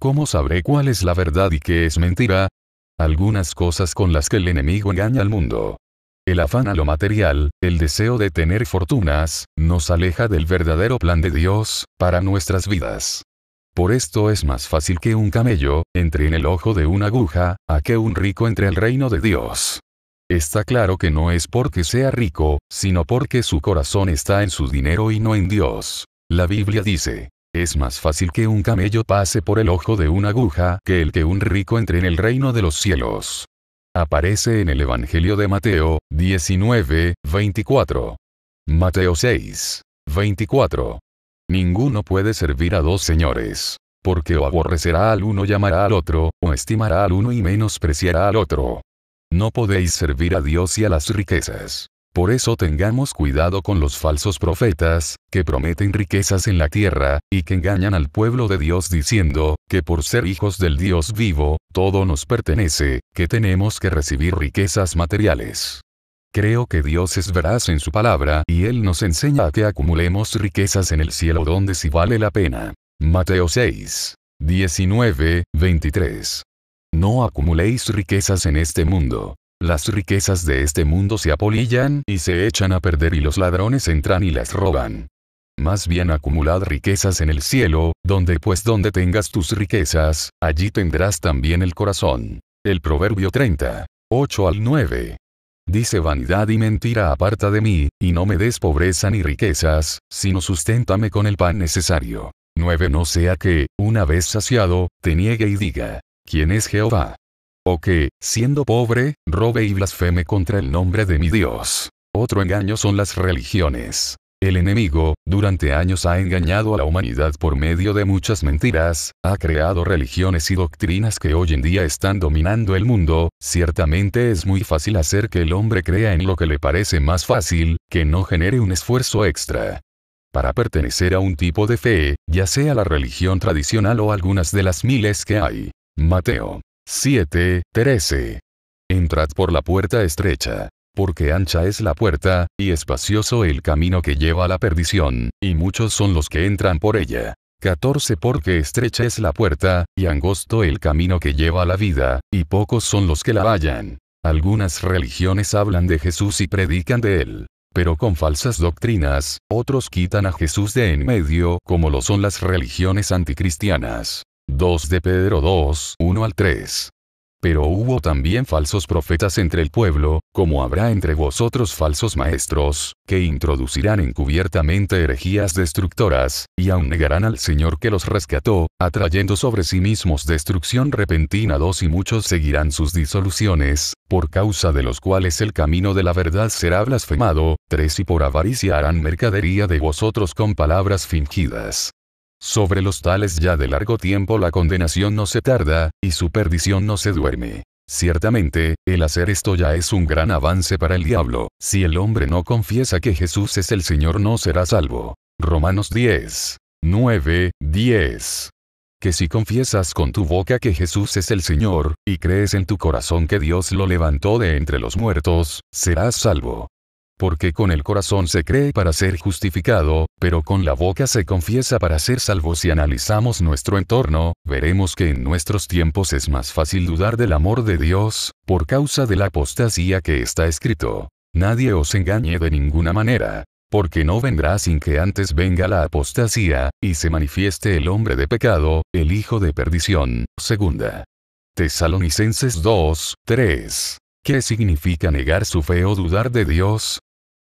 ¿Cómo sabré cuál es la verdad y qué es mentira? Algunas cosas con las que el enemigo engaña al mundo. El afán a lo material, el deseo de tener fortunas, nos aleja del verdadero plan de Dios, para nuestras vidas. Por esto es más fácil que un camello, entre en el ojo de una aguja, a que un rico entre al reino de Dios. Está claro que no es porque sea rico, sino porque su corazón está en su dinero y no en Dios. La Biblia dice, es más fácil que un camello pase por el ojo de una aguja que el que un rico entre en el reino de los cielos. Aparece en el Evangelio de Mateo, 19, 24. Mateo 6, 24. Ninguno puede servir a dos señores, porque o aborrecerá al uno y amará al otro, o estimará al uno y menospreciará al otro. No podéis servir a Dios y a las riquezas. Por eso tengamos cuidado con los falsos profetas, que prometen riquezas en la tierra, y que engañan al pueblo de Dios diciendo, que por ser hijos del Dios vivo, todo nos pertenece, que tenemos que recibir riquezas materiales. Creo que Dios es veraz en su palabra y Él nos enseña a que acumulemos riquezas en el cielo donde si vale la pena. Mateo 6. 19, 23. No acumuléis riquezas en este mundo, las riquezas de este mundo se apolillan y se echan a perder y los ladrones entran y las roban. Más bien acumulad riquezas en el cielo, donde pues donde tengas tus riquezas, allí tendrás también el corazón. El Proverbio 30. 8 al 9. Dice vanidad y mentira aparta de mí, y no me des pobreza ni riquezas, sino susténtame con el pan necesario. 9 No sea que, una vez saciado, te niegue y diga, ¿quién es Jehová? O que, siendo pobre, robe y blasfeme contra el nombre de mi Dios. Otro engaño son las religiones. El enemigo, durante años ha engañado a la humanidad por medio de muchas mentiras, ha creado religiones y doctrinas que hoy en día están dominando el mundo, ciertamente es muy fácil hacer que el hombre crea en lo que le parece más fácil, que no genere un esfuerzo extra. Para pertenecer a un tipo de fe, ya sea la religión tradicional o algunas de las miles que hay. Mateo 7, 13. Entrad por la puerta estrecha, porque ancha es la puerta, y espacioso el camino que lleva a la perdición, y muchos son los que entran por ella. 14 Porque estrecha es la puerta, y angosto el camino que lleva a la vida, y pocos son los que la hallan. Algunas religiones hablan de Jesús y predican de él. Pero con falsas doctrinas, otros quitan a Jesús de en medio como lo son las religiones anticristianas. 2 de Pedro 2, 1 al 3. Pero hubo también falsos profetas entre el pueblo, como habrá entre vosotros falsos maestros, que introducirán encubiertamente herejías destructoras, y aun negarán al Señor que los rescató, atrayendo sobre sí mismos destrucción repentina. Dos y muchos seguirán sus disoluciones, por causa de los cuales el camino de la verdad será blasfemado. Tres y por avaricia harán mercadería de vosotros con palabras fingidas sobre los tales ya de largo tiempo la condenación no se tarda, y su perdición no se duerme. Ciertamente, el hacer esto ya es un gran avance para el diablo, si el hombre no confiesa que Jesús es el Señor no será salvo. Romanos 10. 9, 10. Que si confiesas con tu boca que Jesús es el Señor, y crees en tu corazón que Dios lo levantó de entre los muertos, serás salvo. Porque con el corazón se cree para ser justificado, pero con la boca se confiesa para ser salvo. Si analizamos nuestro entorno, veremos que en nuestros tiempos es más fácil dudar del amor de Dios, por causa de la apostasía que está escrito. Nadie os engañe de ninguna manera, porque no vendrá sin que antes venga la apostasía, y se manifieste el hombre de pecado, el hijo de perdición. Segunda. Tesalonicenses 2, 3. ¿Qué significa negar su fe o dudar de Dios?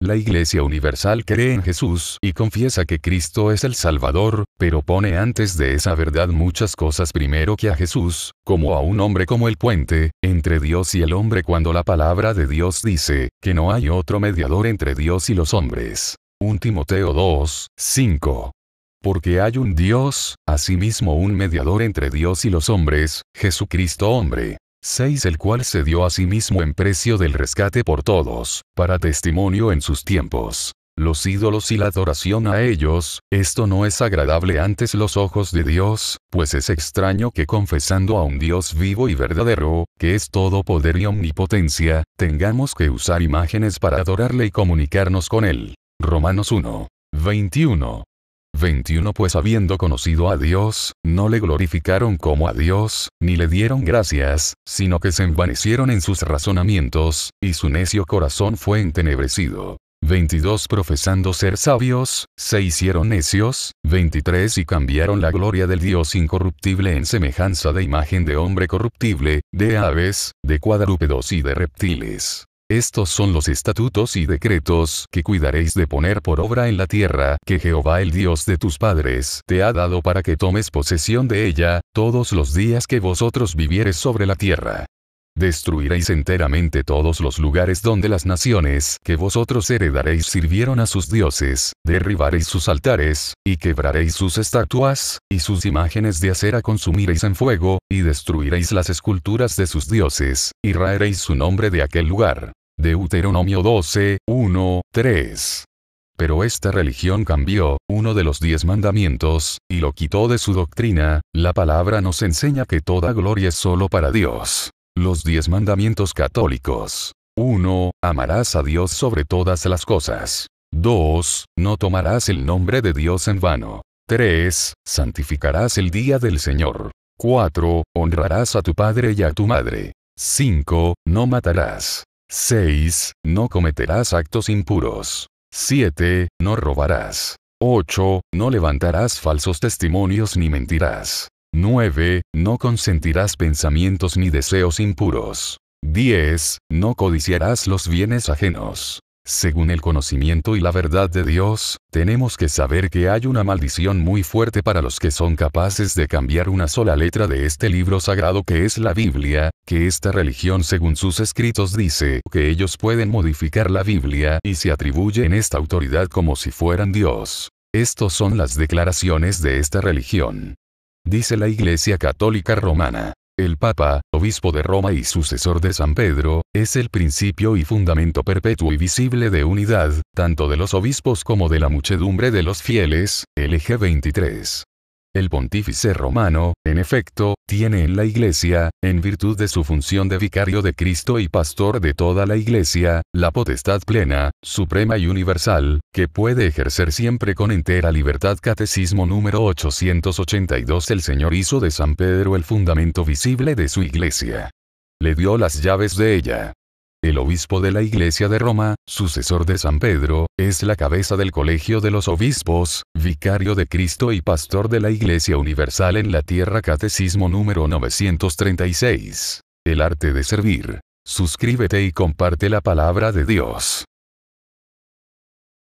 La Iglesia Universal cree en Jesús y confiesa que Cristo es el Salvador, pero pone antes de esa verdad muchas cosas primero que a Jesús, como a un hombre como el puente, entre Dios y el hombre cuando la palabra de Dios dice, que no hay otro mediador entre Dios y los hombres. 1 Timoteo 2, 5. Porque hay un Dios, asimismo un mediador entre Dios y los hombres, Jesucristo hombre, 6. El cual se dio a sí mismo en precio del rescate por todos, para testimonio en sus tiempos. Los ídolos y la adoración a ellos, esto no es agradable antes los ojos de Dios, pues es extraño que confesando a un Dios vivo y verdadero, que es todo poder y omnipotencia, tengamos que usar imágenes para adorarle y comunicarnos con él. Romanos 1. 21. 21 Pues habiendo conocido a Dios, no le glorificaron como a Dios, ni le dieron gracias, sino que se envanecieron en sus razonamientos, y su necio corazón fue entenebrecido. 22 Profesando ser sabios, se hicieron necios, 23 Y cambiaron la gloria del Dios incorruptible en semejanza de imagen de hombre corruptible, de aves, de cuadrúpedos y de reptiles. Estos son los estatutos y decretos que cuidaréis de poner por obra en la tierra que Jehová el Dios de tus padres te ha dado para que tomes posesión de ella, todos los días que vosotros vivieres sobre la tierra. Destruiréis enteramente todos los lugares donde las naciones que vosotros heredaréis sirvieron a sus dioses, derribaréis sus altares, y quebraréis sus estatuas, y sus imágenes de acera consumiréis en fuego, y destruiréis las esculturas de sus dioses, y raeréis su nombre de aquel lugar. Deuteronomio 12, 1, 3. Pero esta religión cambió, uno de los diez mandamientos, y lo quitó de su doctrina, la palabra nos enseña que toda gloria es solo para Dios. Los diez mandamientos católicos. 1. Amarás a Dios sobre todas las cosas. 2. No tomarás el nombre de Dios en vano. 3. Santificarás el día del Señor. 4. Honrarás a tu padre y a tu madre. 5. No matarás. 6. No cometerás actos impuros. 7. No robarás. 8. No levantarás falsos testimonios ni mentirás. 9. No consentirás pensamientos ni deseos impuros. 10. No codiciarás los bienes ajenos. Según el conocimiento y la verdad de Dios, tenemos que saber que hay una maldición muy fuerte para los que son capaces de cambiar una sola letra de este libro sagrado que es la Biblia, que esta religión según sus escritos dice que ellos pueden modificar la Biblia y se atribuye en esta autoridad como si fueran Dios. Estos son las declaraciones de esta religión. Dice la Iglesia Católica Romana. El Papa, obispo de Roma y sucesor de San Pedro, es el principio y fundamento perpetuo y visible de unidad, tanto de los obispos como de la muchedumbre de los fieles, el LG 23. El pontífice romano, en efecto, tiene en la iglesia, en virtud de su función de vicario de Cristo y pastor de toda la iglesia, la potestad plena, suprema y universal, que puede ejercer siempre con entera libertad. Catecismo número 882 El Señor hizo de San Pedro el fundamento visible de su iglesia. Le dio las llaves de ella el obispo de la Iglesia de Roma, sucesor de San Pedro, es la cabeza del Colegio de los Obispos, vicario de Cristo y pastor de la Iglesia Universal en la Tierra Catecismo número 936. El arte de servir. Suscríbete y comparte la palabra de Dios.